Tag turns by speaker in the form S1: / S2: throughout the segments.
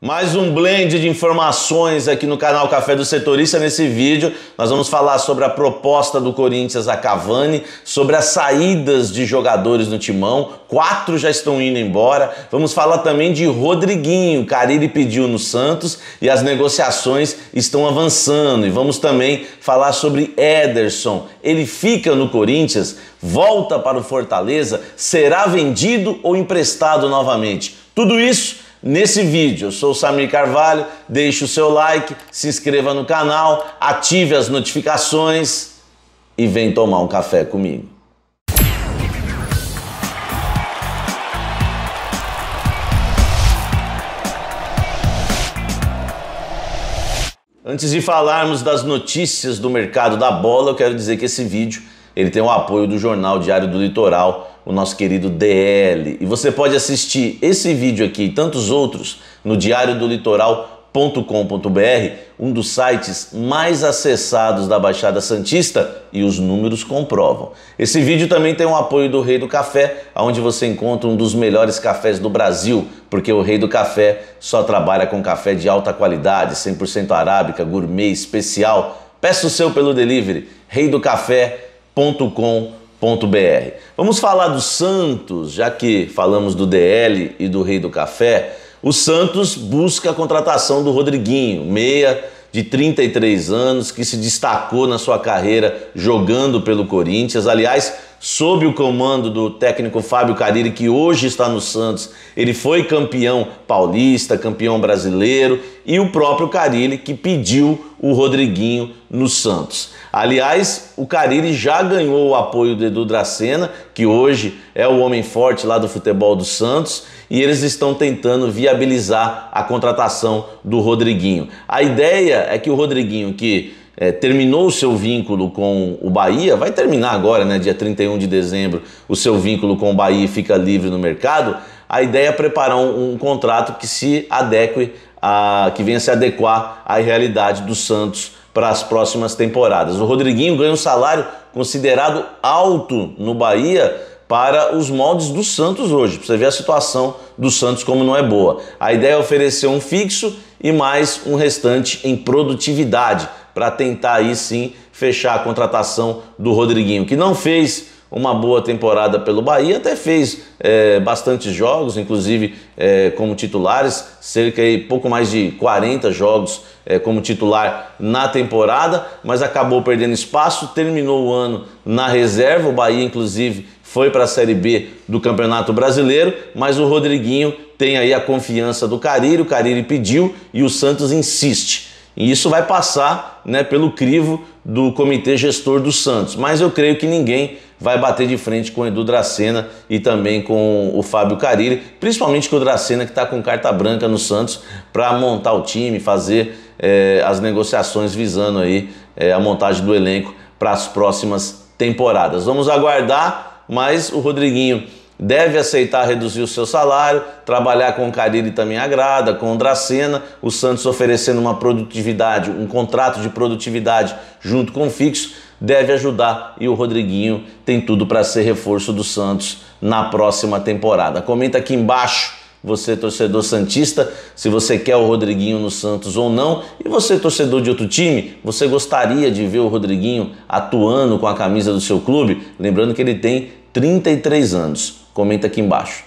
S1: Mais um blend de informações aqui no canal Café do Setorista. Nesse vídeo, nós vamos falar sobre a proposta do Corinthians a Cavani, sobre as saídas de jogadores no timão. Quatro já estão indo embora. Vamos falar também de Rodriguinho. Carille pediu no Santos e as negociações estão avançando. E vamos também falar sobre Ederson. Ele fica no Corinthians, volta para o Fortaleza, será vendido ou emprestado novamente? Tudo isso nesse vídeo. Eu sou o Samir Carvalho, deixe o seu like, se inscreva no canal, ative as notificações e vem tomar um café comigo. Antes de falarmos das notícias do mercado da bola, eu quero dizer que esse vídeo ele tem o apoio do Jornal Diário do Litoral, o nosso querido DL. E você pode assistir esse vídeo aqui e tantos outros no diariodolitoral.com.br, um dos sites mais acessados da Baixada Santista e os números comprovam. Esse vídeo também tem o apoio do Rei do Café, onde você encontra um dos melhores cafés do Brasil, porque o Rei do Café só trabalha com café de alta qualidade, 100% arábica, gourmet, especial. Peça o seu pelo delivery, reidocafé.com.br www.santos.com.br. Vamos falar do Santos, já que falamos do DL e do Rei do Café. O Santos busca a contratação do Rodriguinho, meia de 33 anos, que se destacou na sua carreira jogando pelo Corinthians. Aliás, sob o comando do técnico Fábio Cariri, que hoje está no Santos. Ele foi campeão paulista, campeão brasileiro, e o próprio Cariri que pediu o Rodriguinho no Santos. Aliás, o Cariri já ganhou o apoio do Edu Dracena, que hoje é o homem forte lá do futebol do Santos, e eles estão tentando viabilizar a contratação do Rodriguinho. A ideia é que o Rodriguinho, que é, terminou o seu vínculo com o Bahia, vai terminar agora, né, dia 31 de dezembro, o seu vínculo com o Bahia e fica livre no mercado, a ideia é preparar um, um contrato que se adeque, a, que venha se adequar à realidade do Santos para as próximas temporadas. O Rodriguinho ganha um salário considerado alto no Bahia, para os moldes do Santos hoje. para você ver a situação do Santos como não é boa. A ideia é oferecer um fixo e mais um restante em produtividade para tentar aí sim fechar a contratação do Rodriguinho, que não fez uma boa temporada pelo Bahia, até fez é, bastantes jogos, inclusive é, como titulares, cerca de pouco mais de 40 jogos é, como titular na temporada, mas acabou perdendo espaço, terminou o ano na reserva, o Bahia inclusive foi para a Série B do Campeonato Brasileiro, mas o Rodriguinho tem aí a confiança do Cariri, o Cariri pediu e o Santos insiste. E isso vai passar né, pelo crivo do comitê gestor do Santos. Mas eu creio que ninguém vai bater de frente com o Edu Dracena e também com o Fábio Carilli, principalmente com o Dracena que está com carta branca no Santos para montar o time, fazer é, as negociações visando aí é, a montagem do elenco para as próximas temporadas. Vamos aguardar, mas o Rodriguinho deve aceitar reduzir o seu salário, trabalhar com o Cariri também agrada, com o Dracena, o Santos oferecendo uma produtividade, um contrato de produtividade junto com o fixo, deve ajudar e o Rodriguinho tem tudo para ser reforço do Santos na próxima temporada. Comenta aqui embaixo você torcedor santista, se você quer o Rodriguinho no Santos ou não, e você torcedor de outro time, você gostaria de ver o Rodriguinho atuando com a camisa do seu clube? Lembrando que ele tem 33 anos. Comenta aqui embaixo.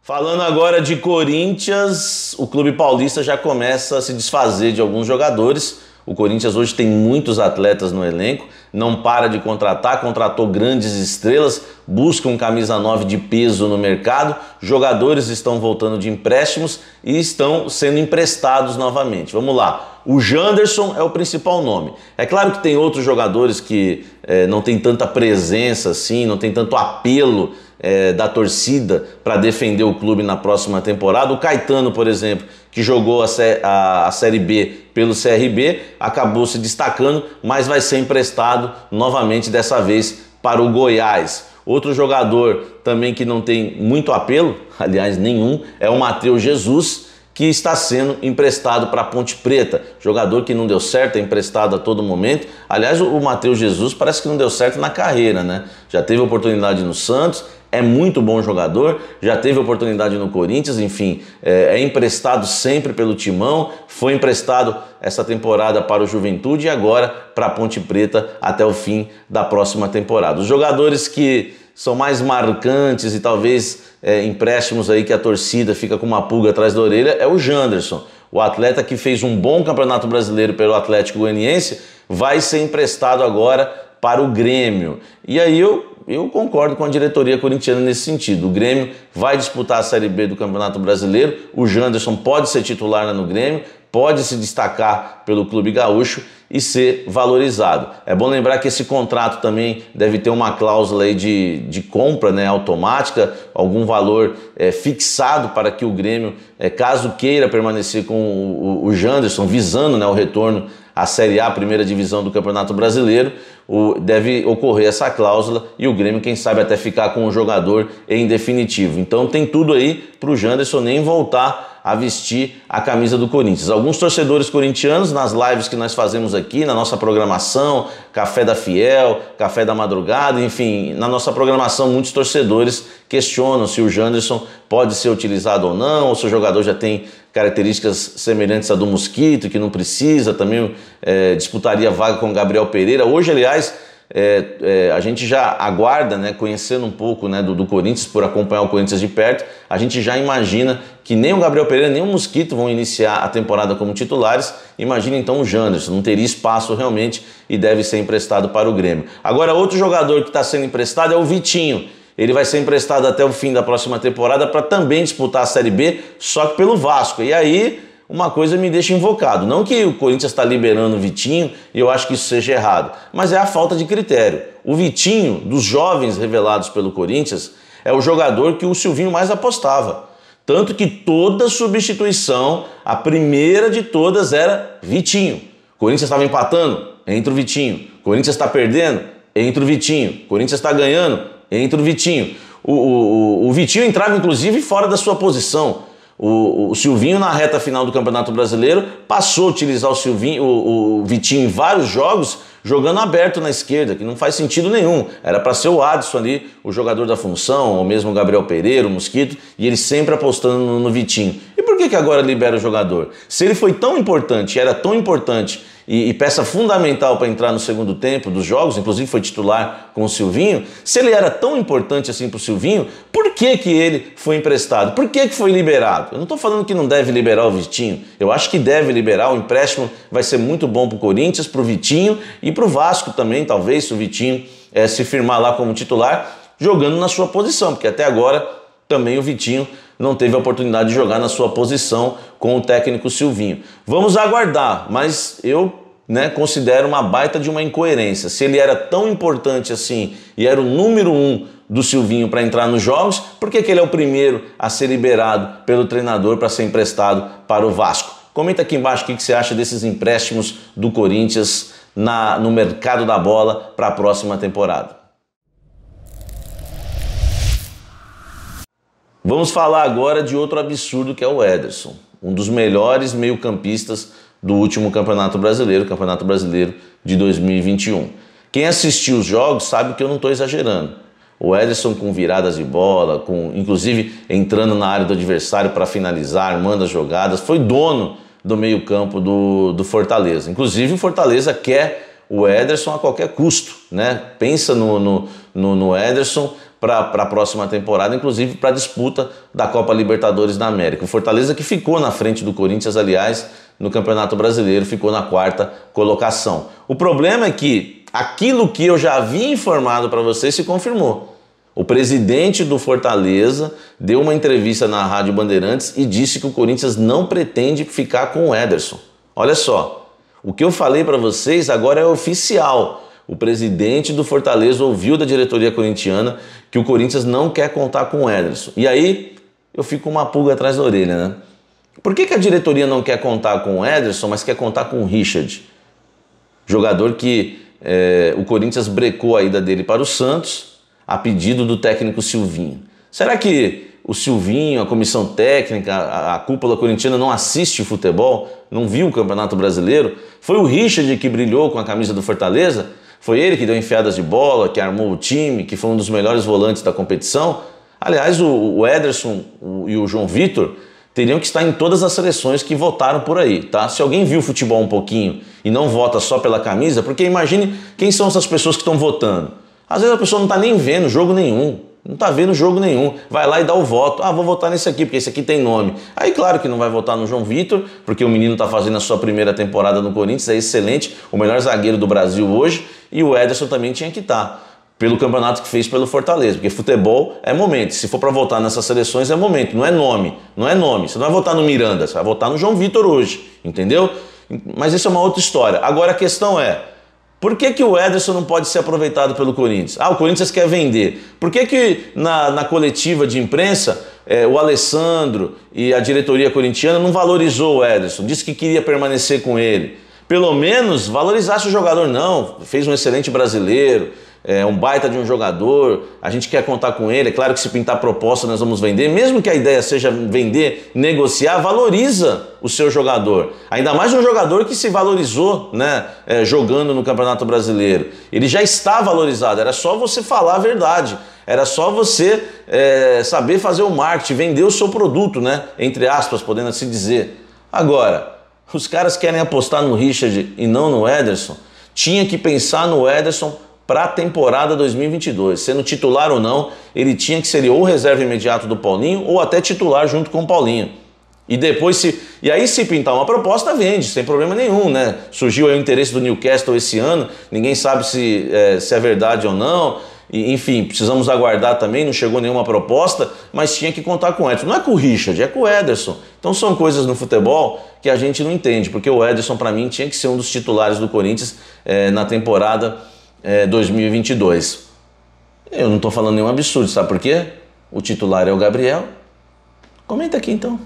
S1: Falando agora de Corinthians, o clube paulista já começa a se desfazer de alguns jogadores. O Corinthians hoje tem muitos atletas no elenco, não para de contratar, contratou grandes estrelas, busca um camisa 9 de peso no mercado, jogadores estão voltando de empréstimos e estão sendo emprestados novamente. Vamos lá. O Janderson é o principal nome. É claro que tem outros jogadores que é, não tem tanta presença assim, não tem tanto apelo é, da torcida para defender o clube na próxima temporada. O Caetano, por exemplo, que jogou a, a, a Série B pelo CRB, acabou se destacando, mas vai ser emprestado novamente, dessa vez, para o Goiás. Outro jogador também que não tem muito apelo, aliás, nenhum, é o Matheus Jesus que está sendo emprestado para a Ponte Preta. Jogador que não deu certo, é emprestado a todo momento. Aliás, o Matheus Jesus parece que não deu certo na carreira, né? Já teve oportunidade no Santos, é muito bom jogador, já teve oportunidade no Corinthians, enfim, é, é emprestado sempre pelo Timão, foi emprestado essa temporada para o Juventude e agora para a Ponte Preta até o fim da próxima temporada. Os jogadores que são mais marcantes e talvez é, empréstimos aí que a torcida fica com uma pulga atrás da orelha é o Janderson. O atleta que fez um bom campeonato brasileiro pelo Atlético Goianiense vai ser emprestado agora para o Grêmio. E aí eu, eu concordo com a diretoria corintiana nesse sentido. O Grêmio vai disputar a Série B do Campeonato Brasileiro, o Janderson pode ser titular no Grêmio, pode se destacar pelo clube gaúcho e ser valorizado. É bom lembrar que esse contrato também deve ter uma cláusula aí de, de compra né, automática, algum valor é, fixado para que o Grêmio, é, caso queira permanecer com o, o, o Janderson, visando né, o retorno à Série A, primeira divisão do Campeonato Brasileiro, o, deve ocorrer essa cláusula e o Grêmio, quem sabe, até ficar com o jogador em definitivo. Então tem tudo aí para o Janderson nem voltar a vestir a camisa do Corinthians. Alguns torcedores corintianos, nas lives que nós fazemos aqui, na nossa programação, Café da Fiel, Café da Madrugada, enfim, na nossa programação, muitos torcedores questionam se o Janderson pode ser utilizado ou não, ou se o jogador já tem características semelhantes à do Mosquito, que não precisa, também é, disputaria vaga com Gabriel Pereira. Hoje, aliás é, é, a gente já aguarda, né, conhecendo um pouco né, do, do, Corinthians, por acompanhar o Corinthians de perto, a gente já imagina que nem o Gabriel Pereira nem o Mosquito vão iniciar a temporada como titulares. Imagina então o Janderson, não teria espaço realmente e deve ser emprestado para o Grêmio. Agora, outro jogador que está sendo emprestado é o Vitinho. Ele vai ser emprestado até o fim da próxima temporada para também disputar a Série B, só que pelo Vasco. E aí uma coisa me deixa invocado. Não que o Corinthians está liberando o Vitinho e eu acho que isso seja errado, mas é a falta de critério. O Vitinho, dos jovens revelados pelo Corinthians, é o jogador que o Silvinho mais apostava. Tanto que toda substituição, a primeira de todas, era Vitinho. Corinthians estava empatando? Entra o Vitinho. Corinthians está perdendo? Entra o Vitinho. Corinthians está ganhando? Entra o Vitinho. O, o, o Vitinho entrava, inclusive, fora da sua posição. O, o, Silvinho, na reta final do Campeonato Brasileiro, passou a utilizar o, Silvinho, o, o Vitinho em vários jogos, jogando aberto na esquerda, que não faz sentido nenhum. Era para ser o Adson ali, o jogador da função, ou mesmo o Gabriel Pereira, o Mosquito, e ele sempre apostando no, no Vitinho que, que agora libera o jogador? Se ele foi tão importante, era tão importante e, e peça fundamental para entrar no segundo tempo dos jogos, inclusive foi titular com o Silvinho, se ele era tão importante assim para o Silvinho, por que, que ele foi emprestado? Por que, que foi liberado? Eu não estou falando que não deve liberar o Vitinho, eu acho que deve liberar, o empréstimo vai ser muito bom para o Corinthians, para o Vitinho e para o Vasco também, talvez, se o Vitinho é, se firmar lá como titular, jogando na sua posição, porque até agora também o Vitinho não teve a oportunidade de jogar na sua posição com o técnico Silvinho. Vamos aguardar, mas eu né, considero uma baita de uma incoerência. Se ele era tão importante assim e era o número um do Silvinho para entrar nos jogos, por que, que ele é o primeiro a ser liberado pelo treinador para ser emprestado para o Vasco? Comenta aqui embaixo o que, que você acha desses empréstimos do Corinthians na, no mercado da bola para a próxima temporada. Vamos falar agora de outro absurdo que é o Ederson, um dos melhores meio-campistas do último Campeonato Brasileiro, Campeonato Brasileiro de 2021. Quem assistiu os jogos sabe que eu não estou exagerando. O Ederson com viradas de bola, com inclusive entrando na área do adversário para finalizar, manda jogadas, foi dono do meio-campo do, do Fortaleza. Inclusive, o Fortaleza quer o Ederson a qualquer custo, né? Pensa no, no, no, no Ederson para a próxima temporada, inclusive para a disputa da Copa Libertadores da América. O Fortaleza que ficou na frente do Corinthians, aliás, no Campeonato Brasileiro, ficou na quarta colocação. O problema é que aquilo que eu já havia informado para vocês se confirmou. O presidente do Fortaleza deu uma entrevista na Rádio Bandeirantes e disse que o Corinthians não pretende ficar com o Ederson. Olha só, o que eu falei para vocês agora é oficial o presidente do Fortaleza ouviu da diretoria corintiana que o Corinthians não quer contar com o Ederson. E aí eu fico com uma pulga atrás da orelha, né? Por que, que a diretoria não quer contar com o Ederson, mas quer contar com o Richard? Jogador que é, o Corinthians brecou a ida dele para o Santos a pedido do técnico Silvinho. Será que o Silvinho, a comissão técnica, a, a cúpula corintiana não assiste o futebol, não viu o Campeonato Brasileiro? Foi o Richard que brilhou com a camisa do Fortaleza? Foi ele que deu enfiadas de bola, que armou o time, que foi um dos melhores volantes da competição. Aliás, o, Ederson e o João Vitor teriam que estar em todas as seleções que votaram por aí, tá? Se alguém viu futebol um pouquinho e não vota só pela camisa, porque imagine quem são essas pessoas que estão votando. Às vezes a pessoa não está nem vendo jogo nenhum, não tá vendo jogo nenhum. Vai lá e dá o voto. Ah, vou votar nesse aqui, porque esse aqui tem nome. Aí, claro que não vai votar no João Vitor, porque o menino tá fazendo a sua primeira temporada no Corinthians, é excelente, o melhor zagueiro do Brasil hoje. E o Ederson também tinha que estar. Tá, pelo campeonato que fez pelo Fortaleza, porque futebol é momento. Se for para votar nessas seleções, é momento, não é nome. Não é nome. Você não vai votar no Miranda, você vai votar no João Vitor hoje, entendeu? Mas isso é uma outra história. Agora a questão é. Por que, que o Ederson não pode ser aproveitado pelo Corinthians? Ah, o Corinthians quer vender. Por que, que na, na coletiva de imprensa é, o Alessandro e a diretoria corintiana não valorizou o Ederson? Disse que queria permanecer com ele. Pelo menos valorizasse o jogador, não. Fez um excelente brasileiro é um baita de um jogador, a gente quer contar com ele, é claro que se pintar proposta nós vamos vender, mesmo que a ideia seja vender, negociar, valoriza o seu jogador. Ainda mais um jogador que se valorizou né, é, jogando no Campeonato Brasileiro. Ele já está valorizado, era só você falar a verdade. Era só você é, saber fazer o marketing, vender o seu produto, né? Entre aspas, podendo assim dizer. Agora, os caras querem apostar no Richard e não no Ederson. Tinha que pensar no Ederson para a temporada 2022. Sendo titular ou não, ele tinha que ser ou reserva imediato do Paulinho ou até titular junto com o Paulinho. E depois se e aí se pintar uma proposta vende, sem problema nenhum, né? Surgiu o interesse do Newcastle esse ano, ninguém sabe se é, se é verdade ou não. E, enfim, precisamos aguardar também, não chegou nenhuma proposta, mas tinha que contar com o Edson. Não é com o Richard, é com o Ederson. Então são coisas no futebol que a gente não entende, porque o Ederson, para mim, tinha que ser um dos titulares do Corinthians é, na temporada é, 2022. Eu não estou falando nenhum absurdo, sabe por quê? O titular é o Gabriel. Comenta aqui então.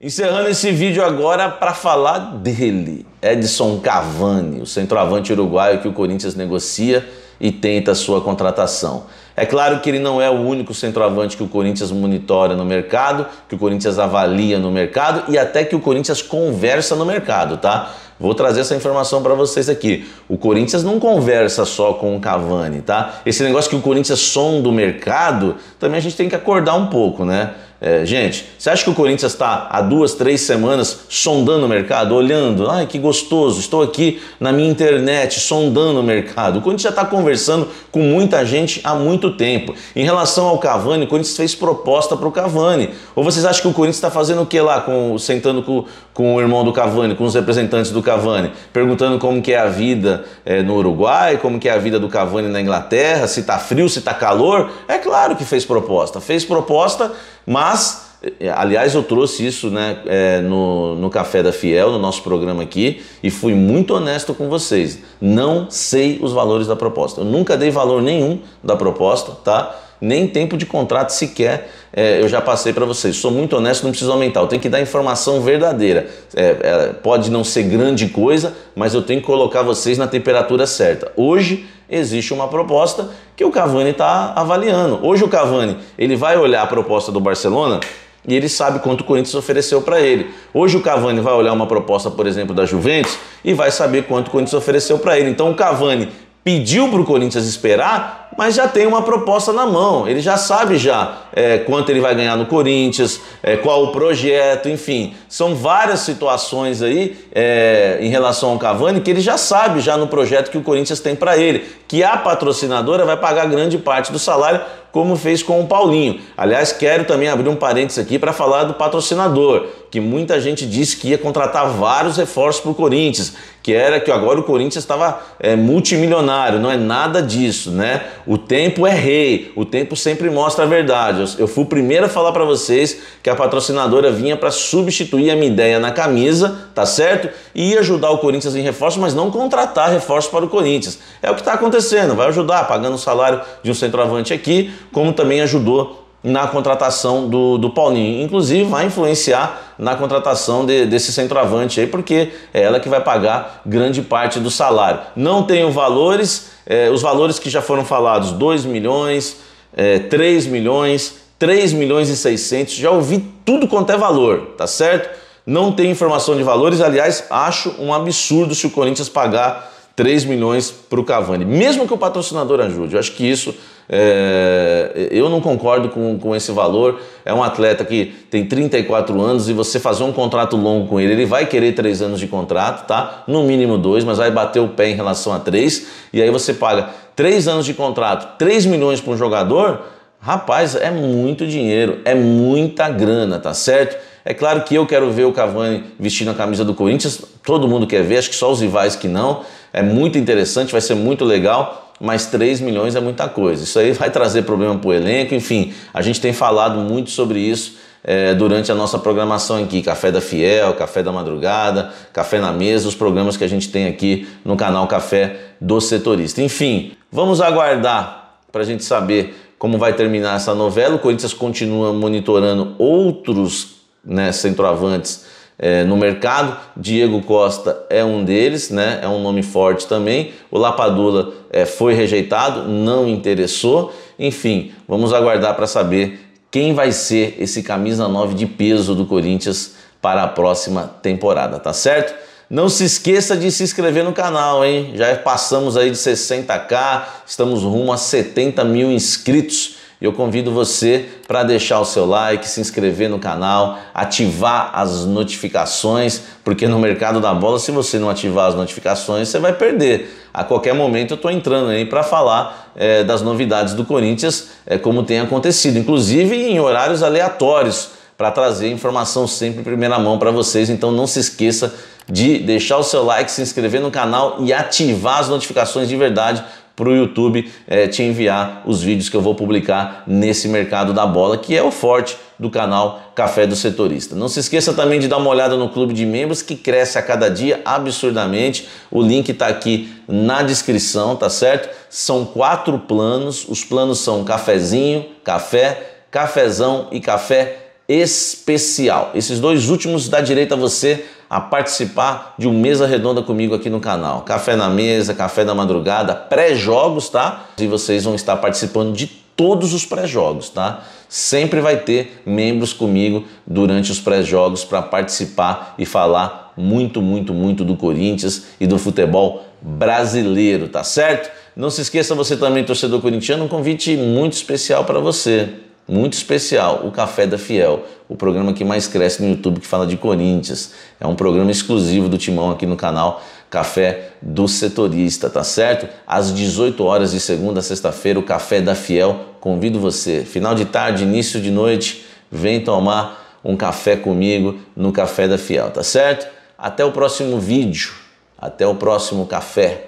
S1: Encerrando esse vídeo agora para falar dele, Edson Cavani, o centroavante uruguaio que o Corinthians negocia e tenta sua contratação. É claro que ele não é o único centroavante que o Corinthians monitora no mercado, que o Corinthians avalia no mercado e até que o Corinthians conversa no mercado, tá? Vou trazer essa informação para vocês aqui. O Corinthians não conversa só com o Cavani, tá? Esse negócio que o Corinthians é som do mercado, também a gente tem que acordar um pouco, né? É, gente, você acha que o Corinthians está há duas, três semanas sondando o mercado, olhando? Ai, que gostoso, estou aqui na minha internet sondando o mercado. O Corinthians já está conversando com muita gente há muito tempo. Em relação ao Cavani, o Corinthians fez proposta para o Cavani. Ou vocês acham que o Corinthians está fazendo o que lá, com, sentando com, com o irmão do Cavani, com os representantes do Cavani, perguntando como que é a vida é, no Uruguai, como que é a vida do Cavani na Inglaterra, se está frio, se está calor? É claro que fez proposta. Fez proposta mas, eh, aliás, eu trouxe isso né, é, no, no Café da Fiel, no nosso programa aqui, e fui muito honesto com vocês. Não sei os valores da proposta. Eu nunca dei valor nenhum da proposta, tá? nem tempo de contrato sequer é, eu já passei para vocês. Sou muito honesto, não preciso aumentar. Eu tenho que dar informação verdadeira. É, é, pode não ser grande coisa, mas eu tenho que colocar vocês na temperatura certa. Hoje existe uma proposta que o Cavani está avaliando. Hoje o Cavani ele vai olhar a proposta do Barcelona e ele sabe quanto o Corinthians ofereceu para ele. Hoje o Cavani vai olhar uma proposta, por exemplo, da Juventus e vai saber quanto o Corinthians ofereceu para ele. Então o Cavani pediu para o Corinthians esperar mas já tem uma proposta na mão. Ele já sabe já é, quanto ele vai ganhar no Corinthians, é, qual o projeto, enfim. São várias situações aí é, em relação ao Cavani que ele já sabe já no projeto que o Corinthians tem para ele, que a patrocinadora vai pagar grande parte do salário, como fez com o Paulinho. Aliás, quero também abrir um parênteses aqui para falar do patrocinador, que muita gente disse que ia contratar vários reforços para o Corinthians, que era que agora o Corinthians estava é, multimilionário, não é nada disso, né? O tempo é rei, o tempo sempre mostra a verdade. Eu fui o primeiro a falar para vocês que a patrocinadora vinha para substituir a minha ideia na camisa, tá certo? E ajudar o Corinthians em reforço, mas não contratar reforço para o Corinthians. É o que está acontecendo, vai ajudar pagando o salário de um centroavante aqui, como também ajudou na contratação do, do Paulinho. Inclusive, vai influenciar na contratação de, desse centroavante aí, porque é ela que vai pagar grande parte do salário. Não tenho valores, é, os valores que já foram falados: 2 milhões, é, 3 milhões, 3 milhões e 600. Já ouvi tudo quanto é valor, tá certo? Não tenho informação de valores. Aliás, acho um absurdo se o Corinthians pagar 3 milhões para o Cavani, mesmo que o patrocinador ajude. Eu acho que isso, é, eu não concordo com, com esse valor. É um atleta que tem 34 anos e você fazer um contrato longo com ele, ele vai querer 3 anos de contrato, tá? No mínimo 2, mas vai bater o pé em relação a 3. E aí você paga 3 anos de contrato, 3 milhões para um jogador, rapaz, é muito dinheiro, é muita grana, tá certo? É claro que eu quero ver o Cavani vestindo a camisa do Corinthians, todo mundo quer ver, acho que só os rivais que não. É muito interessante, vai ser muito legal mas 3 milhões é muita coisa. Isso aí vai trazer problema para o elenco, enfim, a gente tem falado muito sobre isso é, durante a nossa programação aqui: Café da Fiel, Café da Madrugada, Café na Mesa, os programas que a gente tem aqui no canal Café do Setorista. Enfim, vamos aguardar para a gente saber como vai terminar essa novela. O Corinthians continua monitorando outros né, centroavantes é, no mercado. Diego Costa é um deles, né, é um nome forte também. O Lapadula é, foi rejeitado, não interessou. Enfim, vamos aguardar para saber quem vai ser esse camisa 9 de peso do Corinthians para a próxima temporada, tá certo? Não se esqueça de se inscrever no canal, hein? Já passamos aí de 60k, estamos rumo a 70 mil inscritos. Eu convido você para deixar o seu like, se inscrever no canal, ativar as notificações, porque no mercado da bola, se você não ativar as notificações, você vai perder. A qualquer momento eu estou entrando aí para falar é, das novidades do Corinthians, é, como tem acontecido, inclusive em horários aleatórios, para trazer informação sempre em primeira mão para vocês. Então não se esqueça de deixar o seu like, se inscrever no canal e ativar as notificações de verdade para o YouTube é, te enviar os vídeos que eu vou publicar nesse mercado da bola, que é o forte do canal Café do Setorista. Não se esqueça também de dar uma olhada no clube de membros que cresce a cada dia absurdamente. O link está aqui na descrição, tá certo? São quatro planos. Os planos são cafezinho, café, cafezão e café especial. Esses dois últimos da direita a você a participar de um mesa redonda comigo aqui no canal. Café na mesa, café da madrugada, pré-jogos, tá? E vocês vão estar participando de todos os pré-jogos, tá? Sempre vai ter membros comigo durante os pré-jogos para participar e falar muito, muito, muito do Corinthians e do futebol brasileiro, tá certo? Não se esqueça você também, torcedor corintiano, um convite muito especial para você muito especial, o Café da Fiel, o programa que mais cresce no YouTube que fala de Corinthians. É um programa exclusivo do Timão aqui no canal Café do Setorista, tá certo? Às 18 horas de segunda a sexta-feira, o Café da Fiel. Convido você, final de tarde, início de noite, vem tomar um café comigo no Café da Fiel, tá certo? Até o próximo vídeo, até o próximo café.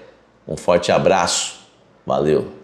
S1: Um forte abraço. Valeu!